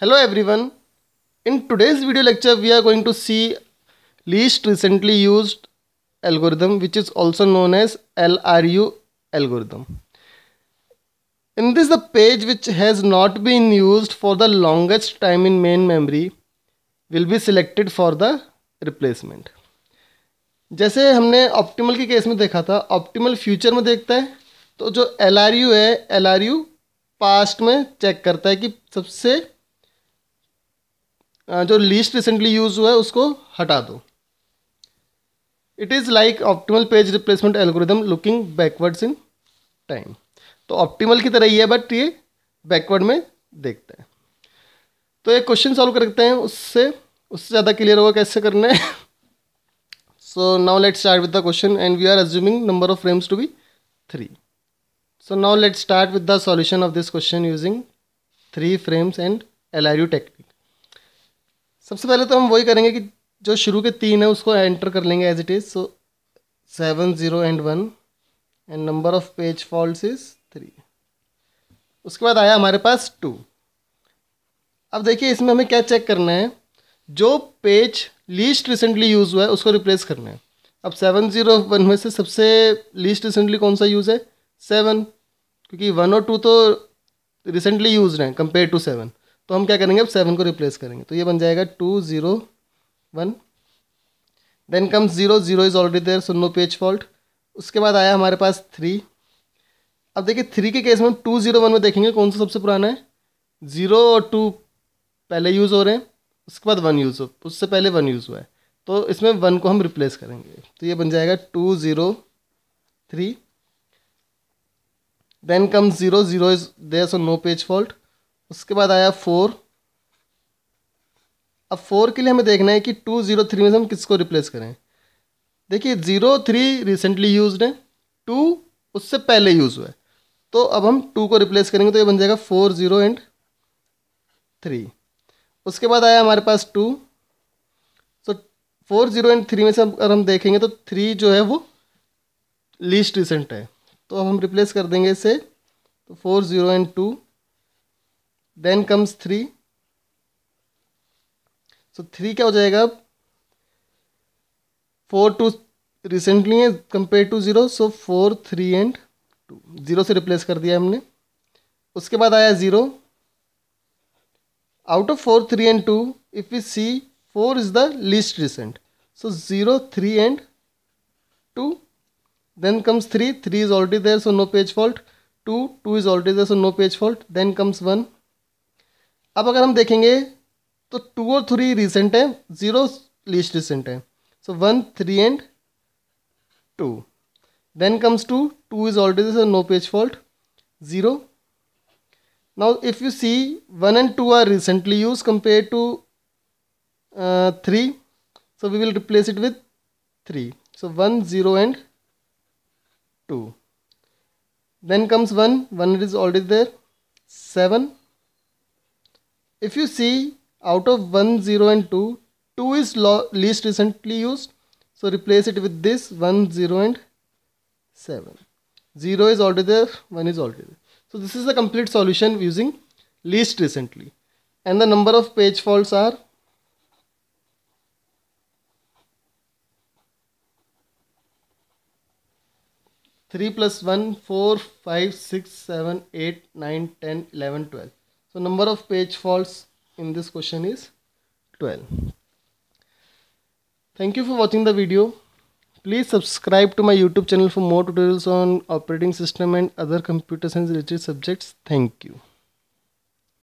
hello everyone in today's video lecture we are going to see least recently used algorithm which is also known as LRU algorithm in this the page which has not been used for the longest time in main memory will be selected for the replacement जैसे हमने optimal के case में देखा था optimal future में देखता है तो जो एल है एल पास्ट में चेक करता है कि सबसे जो लीस्ट रिसेंटली यूज हुआ है उसको हटा दो it is like optimal page replacement algorithm looking backwards in time तो ऑप्टिमल की तरह ही है बट ये बैकवर्ड में देखते हैं तो एक क्वेश्चन सॉल्व करते हैं उससे उससे ज़्यादा क्लियर होगा कैसे करना है so now let's start with the question and we are assuming number of frames to be three so now let's start with the solution of this question using three frames and L R U technique सबसे पहले तो हम वही करेंगे कि जो शुरू के तीन है उसको एंटर कर लेंगे as it is so seven zero and one and number of page fault is three उसके बाद आया हमारे पास टू अब देखिए इसमें हमें क्या चेक करना है जो पेज लीस्ट रिसेंटली यूज़ हुआ है उसको रिप्लेस करना है अब सेवन ज़ीरो वन में से सबसे लीस्ट रिसेंटली कौन सा यूज़ है सेवन क्योंकि वन और टू तो रिसेंटली यूज हैं कंपेयर टू सेवन तो हम क्या करेंगे अब सेवन को रिप्लेस करेंगे तो ये बन जाएगा two zero one then comes zero zero is already there so no page fault उसके बाद आया हमारे पास थ्री अब देखिए थ्री के केस में टू ज़ीरो वन में देखेंगे कौन सा सबसे पुराना है ज़ीरो और टू पहले यूज़ हो रहे हैं उसके बाद वन यूज़ हो उससे पहले वन यूज़ हुआ है तो इसमें वन को हम रिप्लेस करेंगे तो ये बन जाएगा two zero three then come zero zero is there so no page fault उसके बाद आया फोर अब फोर के लिए हमें देखना है कि टू ज़ीरो थ्री में से हम किसको रिप्लेस करें देखिए ज़ीरो थ्री रिसेंटली यूज है टू उससे पहले यूज़ हुआ है तो अब हम टू को रिप्लेस करेंगे तो ये बन जाएगा फोर ज़ीरो एंड थ्री उसके बाद आया हमारे पास टू तो फोर ज़ीरो एंड थ्री में से अगर हम देखेंगे तो थ्री जो है वो लीस्ट रिसेंट है तो अब हम रिप्लेस कर देंगे इसे तो four zero and two then comes three so three क्या हो जाएगा अब फोर टू रिसेंटली है compare to zero so four three and two zero से रिप्लेस कर दिया हमने उसके बाद आया zero out of four three and two if you see four is the least recent so zero three and two then comes three three is already there so no page fault to two is already there so no page fault then comes one अब अगर हम देखेंगे तो two और three recent है zero least recent है so one three and two then comes two two is already no page fault zero now if you see one and two are recently used compare to three so we will replace it with three so one zero and two then comes one one is already there seven If you see out of 1, 0 and 2, 2 is least recently used. So replace it with this 1, 0 and 7. 0 is already there, 1 is already there. So this is the complete solution using least recently. And the number of page faults are Three plus one, four, five, six, seven, eight, nine, ten, eleven, twelve. So number of page faults in this question is 12. Thank you for watching the video. Please subscribe to my YouTube channel for more tutorials on operating system and other computer science related subjects. Thank you.